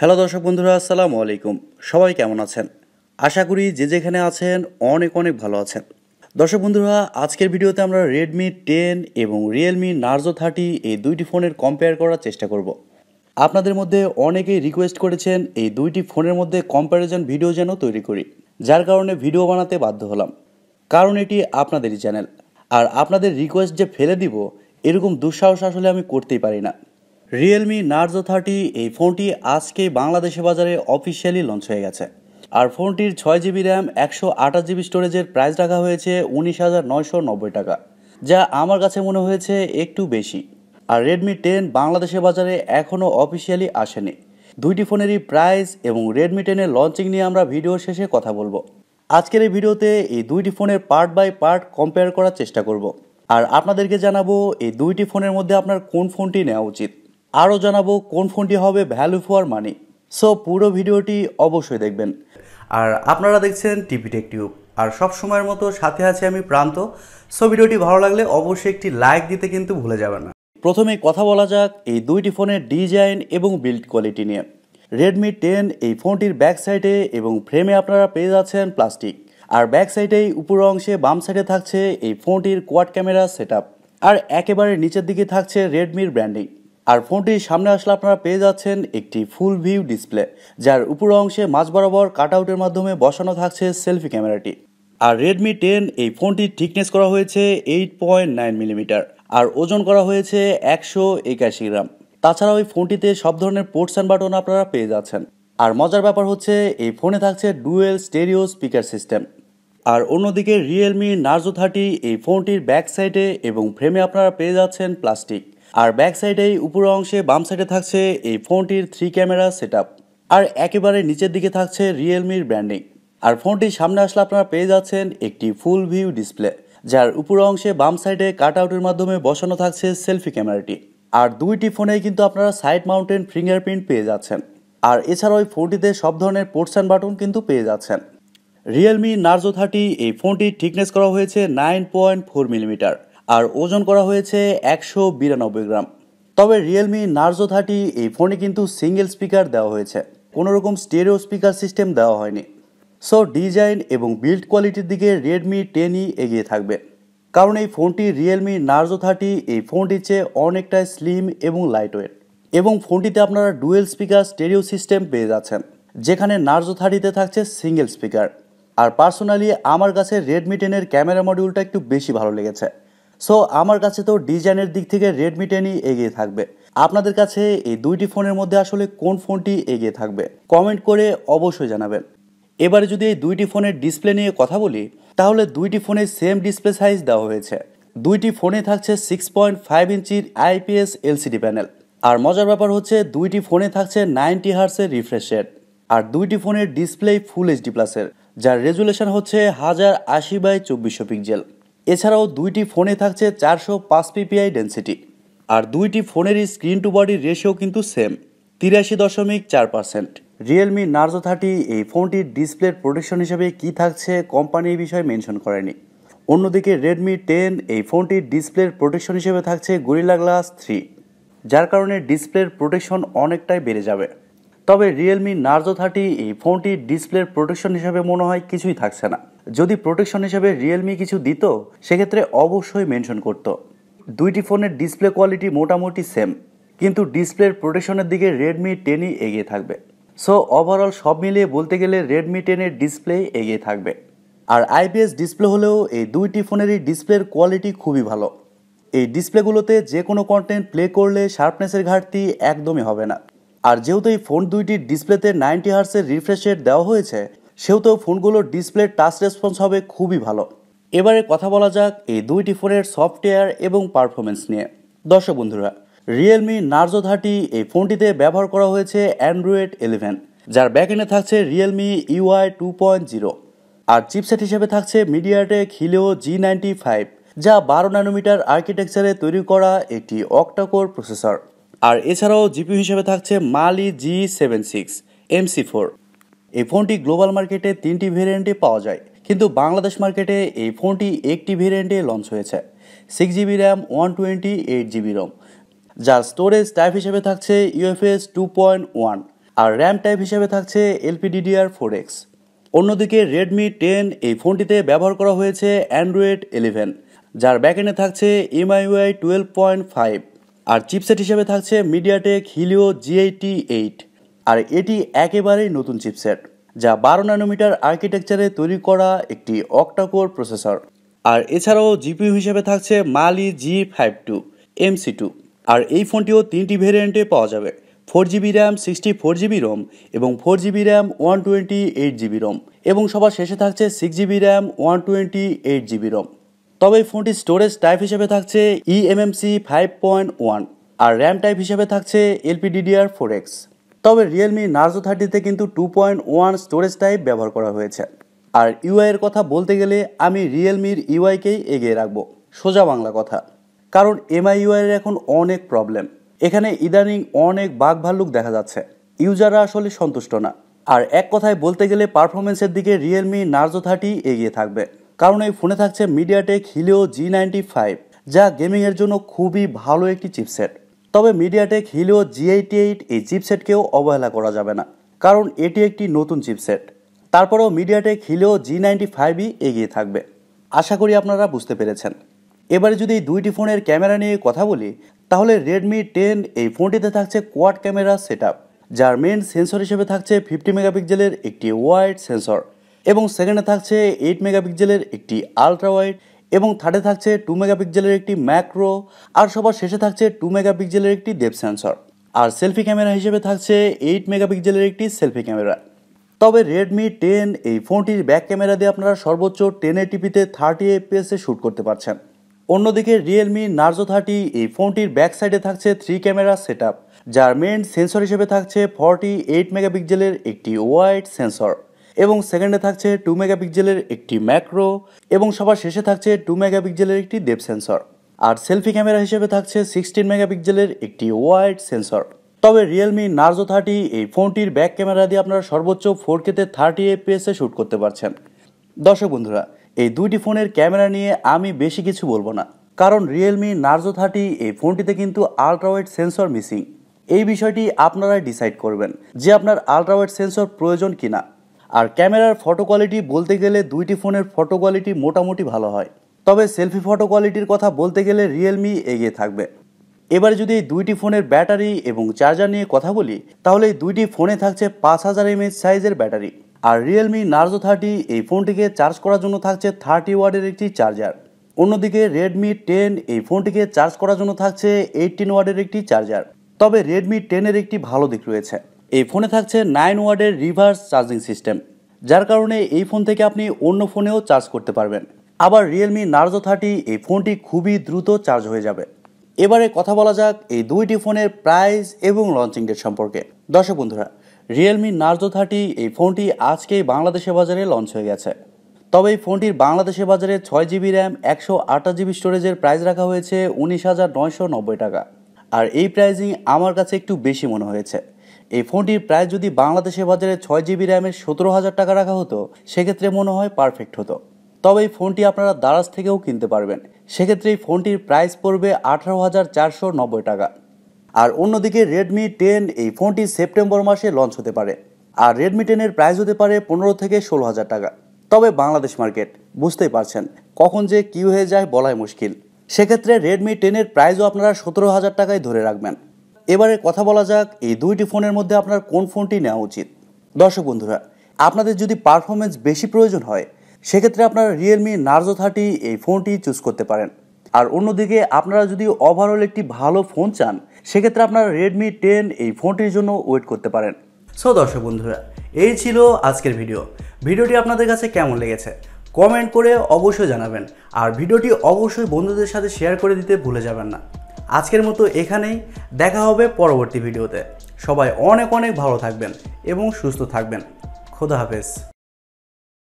hello দর্শক বন্ধুরা আসসালামু আলাইকুম সবাই কেমন আছেন আশা করি যে যেখানে আছেন অনেক অনেক ভালো আছেন দর্শক বন্ধুরা আজকের ভিডিওতে আমরা রেডমি টেন এবং রিয়েলমি নার্জো থার্টি এই দুইটি ফোনের কম্পেয়ার করার চেষ্টা করব আপনাদের মধ্যে অনেকেই রিকোয়েস্ট করেছেন এই দুইটি ফোনের মধ্যে কম্প্যারিজন ভিডিও যেন তৈরি করি যার কারণে ভিডিও বানাতে বাধ্য হলাম কারণ এটি আপনাদেরই চ্যানেল আর আপনাদের রিকোয়েস্ট যে ফেলে দিব এরকম দুঃসাহস আসলে আমি করতেই পারি না রিয়েলমি নার্জো থার্টি এই ফোনটি আজকে বাংলাদেশে বাজারে অফিসিয়ালি লঞ্চ হয়ে গেছে আর ফোনটির ছয় জিবি র্যাম একশো আঠাশ জিবি স্টোরেজের প্রাইস রাখা হয়েছে উনিশ হাজার নয়শো নব্বই টাকা যা আমার কাছে মনে হয়েছে একটু বেশি আর রেডমি টেন বাংলাদেশে বাজারে এখনও অফিসিয়ালি আসেনি দুইটি ফোনেরই প্রাইস এবং রেডমি টেনের লঞ্চিং নিয়ে আমরা ভিডিও শেষে কথা বলবো আজকের এই ভিডিওতে এই দুইটি ফোনের পার্ট বাই পার্ট কম্পেয়ার করার চেষ্টা করব আর আপনাদেরকে জানাবো এই দুইটি ফোনের মধ্যে আপনার কোন ফোনটি নেওয়া উচিত আরও জানাবো কোন ফোনটি হবে ভ্যালু ফর মানি সো পুরো ভিডিওটি অবশ্যই দেখবেন আর আপনারা দেখছেন টিভি টেক টিউব আর সব সময়ের মতো সাথে আছে আমি প্রান্ত সো ভিডিওটি ভালো লাগলে অবশ্যই একটি লাইক দিতে কিন্তু ভুলে যাবেন না প্রথমে কথা বলা যাক এই দুইটি ফোনের ডিজাইন এবং বিল্ড কোয়ালিটি নিয়ে রেডমি টেন এই ফোনটির ব্যাক সাইডে এবং ফ্রেমে আপনারা পেয়ে যাচ্ছেন প্লাস্টিক আর ব্যাক সাইডেই উপর অংশে বাম সাইডে থাকছে এই ফোনটির কোয়াড ক্যামেরা সেট আর একেবারে নিচের দিকে থাকছে রেডমির ব্র্যান্ডিং আর ফোনটির সামনে আসলে আপনারা পেয়ে যাচ্ছেন একটি ফুল ভিউ ডিসপ্লে যার উপর অংশে মাঝ বরাবর কাটআউটের মাধ্যমে বসানো থাকছে সেলফি ক্যামেরাটি আর রেডমি টেন এই ফোনটির থিকনেস করা হয়েছে এইট পয়েন্ট নাইন মিলিমিটার আর ওজন করা হয়েছে একশো একাশি গ্রাম তাছাড়া ওই ফোনটিতে সব ধরনের পোর্টস অ্যান্ড বাটন আপনারা পেয়ে যাচ্ছেন আর মজার ব্যাপার হচ্ছে এই ফোনে থাকছে ডুয়েল স্টেরিও স্পিকার সিস্টেম আর অন্যদিকে রিয়েলমি নার্জো থার্টি এই ফোনটির ব্যাক সাইডে এবং ফ্রেমে আপনারা পেয়ে যাচ্ছেন প্লাস্টিক আর ব্যাক সাইডে উপরের অংশে বাম সাইডে থাকছে এই ফোনটির থ্রি ক্যামেরা সেট আর একেবারে নিচের দিকে থাকছে রিয়েলমির ব্র্যান্ডিং আর ফোনটির সামনে আসলে আপনারা পেয়ে যাচ্ছেন একটি ফুল ভিউ ডিসপ্লে যার উপর অংশে বাম সাইডে কাট আউটের মাধ্যমে বসানো থাকছে সেলফি ক্যামেরাটি আর দুইটি ফোনেই কিন্তু আপনারা সাইড মাউন্টেন ফিঙ্গারপ্রিন্ট পেয়ে যাচ্ছেন আর এছাড়াও ফোনটিতে সব ধরনের পোর্টসান বাটন কিন্তু পেয়ে যাচ্ছেন রিয়েলমি নার্জো থার্টি এই ফোনটির ঠিকনেস করা হয়েছে নাইন পয়েন্ট ফোর মিলিমিটার আর ওজন করা হয়েছে একশো বিরানব্বই গ্রাম তবে রিয়েলমি নার্জো থার্টি এই ফোনে কিন্তু সিঙ্গেল স্পিকার দেওয়া হয়েছে কোনো রকম স্টেরিও স্পিকার সিস্টেম দেওয়া হয়নি সো ডিজাইন এবং বিল্ড কোয়ালিটির দিকে রেডমি টেনই এগিয়ে থাকবে কারণ এই ফোনটি রিয়েলমি নার্জো থার্টি এই ফোনটির চেয়ে অনেকটাই স্লিম এবং লাইটওয়েট এবং ফোনটিতে আপনারা ডুয়েল স্পিকার স্টেরিও সিস্টেম পেয়ে যাচ্ছেন যেখানে নার্জো থার্টিতে থাকছে সিঙ্গেল স্পিকার আর পার্সোনালি আমার কাছে রেডমি টেনের ক্যামেরা মডিউলটা একটু বেশি ভালো লেগেছে সো আমার কাছে তো ডিজাইনের দিক থেকে রেডমি টেনই এগিয়ে থাকবে আপনাদের কাছে এই দুইটি ফোনের মধ্যে আসলে কোন ফোনটি এগিয়ে থাকবে কমেন্ট করে অবশ্যই জানাবেন এবারে যদি এই দুইটি ফোনের ডিসপ্লে নিয়ে কথা বলি তাহলে দুইটি ফোনের সেম ডিসপ্লে সাইজ দেওয়া হয়েছে দুইটি ফোনে থাকছে সিক্স পয়েন্ট ফাইভ ইঞ্চির আইপিএস এলসিডি প্যানেল আর মজার ব্যাপার হচ্ছে দুইটি ফোনে থাকছে নাইনটি হার্সের রিফ্রেশ রেট আর দুইটি ফোনের ডিসপ্লে ফুল এইচডি প্লাসের যার রেজুলেশন হচ্ছে হাজার আশি বাই চব্বিশশো পিক্সেল এছাড়াও দুইটি ফোনে থাকছে চারশো পাঁচ পিপিআই ডেন্সিটি আর দুইটি ফোনেরই স্ক্রিন টু বডি রেশিও কিন্তু সেম তিরাশি দশমিক চার পার্সেন্ট রিয়েলমি নার্জো থার্টি এই ফোনটির ডিসপ্লের প্রোটেকশন হিসেবে কি থাকছে কোম্পানি এই বিষয়ে মেনশন করেনি অন্যদিকে রেডমি টেন এই ফোনটির ডিসপ্লের প্রোটেকশন হিসেবে থাকছে গরিলা গ্লাস থ্রি যার কারণে ডিসপ্লের প্রোটেকশন অনেকটাই বেড়ে যাবে তবে রিয়েলমি নার্জো থার্টি এই ফোনটির ডিসপ্লের প্রোটেকশন হিসেবে মনে হয় কিছুই থাকছে না যদি প্রোটেকশন হিসেবে রিয়েলমি কিছু দিত সেক্ষেত্রে অবশ্যই মেনশন করত দুইটি ফোনের ডিসপ্লে কোয়ালিটি মোটামুটি সেম কিন্তু ডিসপ্লের প্রোটেকশনের দিকে রেডমি টেনই এগিয়ে থাকবে সো ওভারঅল সব মিলিয়ে বলতে গেলে রেডমি টেনের ডিসপ্লে এগিয়ে থাকবে আর আইপিএস ডিসপ্লে হলেও এই দুইটি ফোনেরই ডিসপ্লের কোয়ালিটি খুবই ভালো এই ডিসপ্লেগুলোতে যে কোনো কন্টেন্ট প্লে করলে শার্পনেসের ঘাটতি একদমই হবে না আর যেহেতু এই ফোন দুইটির ডিসপ্লেতে নাইনটি হার্সের রিফ্রেশ রেট দেওয়া হয়েছে সেহেতু ফোনগুলোর ডিসপ্লে টাচ রেসপন্স হবে খুবই ভালো এবারে কথা বলা যাক এই দুইটি ফোনের সফটওয়্যার এবং পারফরমেন্স নিয়ে দর্শক বন্ধুরা রিয়েলমি নার্জো থার্টি এই ফোনটিতে ব্যবহার করা হয়েছে অ্যান্ড্রয়েড ইলেভেন যার ব্যাকএন্ডে থাকছে Realme UI two point zero আর চিপসেট হিসেবে থাকছে MediaTek Helio G ninety five যা বারো ন্যানোমিটার আর্কিটেকচারে তৈরি করা একটি অক্টাকোর প্রসেসর আর এছাড়াও জিপিউ হিসেবে থাকছে Mali G seven six MC four এই ফোনটি গ্লোবাল মার্কেটে তিনটি ভেরিয়েন্টে পাওয়া যায় কিন্তু বাংলাদেশ মার্কেটে এই ফোনটি একটি ভেরিয়েন্টে লঞ্চ হয়েছে six GB RAM one twenty eight GB ROM যার স্টোরেজ টাইপ হিসেবে থাকছে ইউএফএস টু পয়েন্ট ওয়ান আর র্যাম টাইপ হিসেবে থাকছে এলপিডিডিআর ফোর এক্স অন্যদিকে রেডমি টেন এই ফোনটিতে ব্যবহার করা হয়েছে অ্যান্ড্রয়েড ইলেভেন যার ব্যাকেন্ডে থাকছে এমআইওয়াই টুয়েলভ পয়েন্ট ফাইভ আর চিপসেট হিসেবে থাকছে মিডিয়াটেক হিলিও জিএইটি এইট আর এটি একেবারেই নতুন চিপসেট যা বারো ন্যানোমিটার আর্কিটেকচারে তৈরি করা একটি অক্টাকোর প্রসেসর আর এছাড়াও জিপিউ হিসেবে থাকছে Mali G five two MC two আর এই ফোনটিও তিনটি ভেরিয়েন্টে পাওয়া যাবে four GB RAM sixty four GB ROM এবং four GB RAM one twenty eight GB ROM এবং সবার শেষে থাকছে six GB RAM one twenty eight GB ROM তবে এই ফোনটির স্টোরেজ টাইপ হিসেবে থাকছে ইএমএমসি ফাইভ পয়েন্ট ওয়ান আর র্যাম টাইপ হিসেবে থাকছে এলপিডিডিআর ফোর এক্স তবে রিয়েলমি নার্জো থার্টিতে কিন্তু two point one storage type ব্যবহার করা হয়েছে আর ইউআইয়ের কথা বলতে গেলে আমি রিয়েলমির ইউআইকেই এগিয়ে রাখবো সোজা বাংলা কথা কারণ এমআই ইউআইয়ের এখন অনেক প্রবলেম এখানে ইদানিং অনেক বাঘ ভাল্লুক দেখা যাচ্ছে ইউজাররা আসলে সন্তুষ্ট না আর এক কথায় বলতে গেলে পারফরমেন্সের দিকে রিয়েলমি নার্জো থার্টি এগিয়ে থাকবে কারণ এই ফোনে থাকছে MediaTek Helio G ninety five যা গেমিংয়ের জন্য খুবই ভালো একটি চিপসেট তবে MediaTek Helio G eighty eight এই চিপসেটকেও অবহেলা করা যাবে না কারণ এটি একটি নতুন চিপসেট তারপরেও মিডিয়াটেক হিলিও জি নাইনটি ফাইভই এগিয়ে থাকবে আশা করি আপনারা বুঝতে পেরেছেন এবারে যদি দুইটি ফোনের ক্যামেরা নিয়ে কথা বলি তাহলে রেডমি টেন এই ফোনটিতে থাকছে কোয়াড ক্যামেরা সেট যার মেন সেন্সর হিসেবে থাকছে ফিফটি মেগাপিক্সেলের একটি ওয়াইড সেন্সর এবং সেকেন্ডে থাকছে এইট মেগাপিক্সেলের একটি আলট্রা ওয়াইড এবং থার্ডে থাকছে টু মেগাপিক্সেলের একটি ম্যাক্রো আর সবার শেষে থাকছে টু মেগাপিক্সেলের একটি ডেপ সেন্সর আর সেলফি ক্যামেরা হিসেবে থাকছে এইট মেগাপিক্সেলের একটি সেলফি ক্যামেরা তবে রেডমি টেন এই ফোনটির ব্যাক ক্যামেরা দিয়ে আপনারা সর্বোচ্চ টেন টিপিতে থার্টি এফপিএসে শ্যুট করতে পারছেন অন্যদিকে রিয়েলমি নার্জো থার্টি এই ফোনটির ব্যাক সাইডে থাকছে থ্রি ক্যামেরা সেট যার মেন সেন্সর হিসেবে থাকছে ফর্টি এইট মেগাপিক্সেলের একটি ওয়াইড সেন্সর এবং সেকেন্ডে থাকছে টু মেগাপিক্সেলের একটি ম্যাক্রো এবং সবার শেষে থাকছে টু মেগাপিক্সেলের একটি ডেপ সেন্সর আর সেলফি ক্যামেরা হিসেবে থাকছে সিক্সটিন মেগাপিক্সেলের একটি ওয়াইড সেন্সর তবে রিয়েলমি নার্জো থার্টি এই ফোনটির ব্যাক ক্যামেরা দিয়ে আপনারা সর্বোচ্চ ফোর কেতে থার্টি এফপিএসে শ্যুট করতে পারছেন দর্শক বন্ধুরা এই দুইটি ফোনের ক্যামেরা নিয়ে আমি বেশি কিছু বলবো না কারণ রিয়েলমি নার্জো থার্টি এই ফোনটিতে কিন্তু আলট্রাওয়েড সেন্সর মিসিং এই বিষয়টি আপনারাই ডিসাইড করবেন যে আপনার আলট্রাওয়েড সেন্সর প্রয়োজন কিনা আর ক্যামেরার ফটো কোয়ালিটি বলতে গেলে দুইটি ফোনের ফটো কোয়ালিটি মোটামুটি ভালো হয় তবে সেলফি ফটো কোয়ালিটির কথা বলতে গেলে রিয়েলমি এগিয়ে থাকবে এবার যদি এই দুইটি ফোনের ব্যাটারি এবং চার্জার নিয়ে কথা বলি তাহলে এই দুইটি ফোনে থাকছে পাঁচ হাজার এমএচ সাইজের ব্যাটারি আর রিয়েলমি নার্জো থার্টি এই ফোনটিকে চার্জ করার জন্য থাকছে থার্টি ওয়ার্ডের একটি চার্জার অন্যদিকে রেডমি টেন এই ফোনটিকে চার্জ করার জন্য থাকছে এইটিন ওয়ার্ডের একটি চার্জার তবে রেডমি টেনের একটি ভালো দিক রয়েছে এই ফোনে থাকছে নাইন ওয়ার্ডের রিভার্স চার্জিং সিস্টেম যার কারণে এই ফোন থেকে আপনি অন্য ফোনেও চার্জ করতে পারবেন আবার রিয়েলমি নার্জো থার্টি এই ফোনটি খুবই দ্রুত চার্জ হয়ে যাবে এবারে কথা বলা যাক এই দুইটি ফোনের প্রাইস এবং লঞ্চিং ডেট সম্পর্কে দর্শক বন্ধুরা রিয়েলমি নার্জো থার্টি এই ফোনটি আজকেই বাংলাদেশে বাজারে লঞ্চ হয়ে গেছে তবে এই ফোনটির বাংলাদেশে বাজারে ছয় জিবি র্যাম একশো আটা জিবি স্টোরেজের প্রাইস রাখা হয়েছে উনিশ হাজার নয়শো নব্বই টাকা আর এই প্রাইজিং আমার কাছে একটু বেশি মনে হয়েছে এই ফোনটির প্রায় যদি বাংলাদেশের বাজারে ছয় জিবি র্যামের সতেরো হাজার টাকা রাখা হতো সেক্ষেত্রে মনে হয় পারফেক্ট হতো তবে এই ফোনটি আপনারা দারাজ থেকেও কিনতে পারবেন সেক্ষেত্রে এই ফোনটির প্রাইস পড়বে আঠারো হাজার চারশো নব্বই টাকা আর অন্যদিকে রেডমি টেন এই ফোনটি সেপ্টেম্বর মাসে লঞ্চ হতে পারে আর রেডমি টেনের প্রাইস হতে পারে পনেরো থেকে ষোলো হাজার টাকা তবে বাংলাদেশ মার্কেট বুঝতেই পারছেন কখন যে কি হয়ে যায় বলাই মুশকিল সেক্ষেত্রে রেডমি টেনের প্রাইসও আপনারা সতেরো হাজার টাকায় ধরে রাখবেন এবারে কথা বলা যাক এই দুইটি ফোনের মধ্যে আপনার কোন ফোনটি নেওয়া উচিত দর্শক বন্ধুরা আপনাদের যদি পারফরমেন্স বেশি প্রয়োজন হয় সেক্ষেত্রে আপনারা রিয়েলমি নার্জো থার্টি এই ফোনটি চুজ করতে পারেন আর অন্যদিকে আপনারা যদি ওভারঅল একটি ভালো ফোন চান সেক্ষেত্রে আপনারা রেডমি টেন এই ফোনটির জন্য ওয়েট করতে পারেন সো দর্শক বন্ধুরা এই ছিল আজকের ভিডিও ভিডিওটি আপনাদের কাছে কেমন লেগেছে কমেন্ট করে অবশ্যই জানাবেন আর ভিডিওটি অবশ্যই বন্ধুদের সাথে শেয়ার করে দিতে ভুলে যাবেন না আজকের মতো এখানেই দেখা হবে পরবর্তী ভিডিওতে সবাই অনেক অনেক ভালো থাকবেন এবং সুস্থ থাকবেন খোদা হাফেজ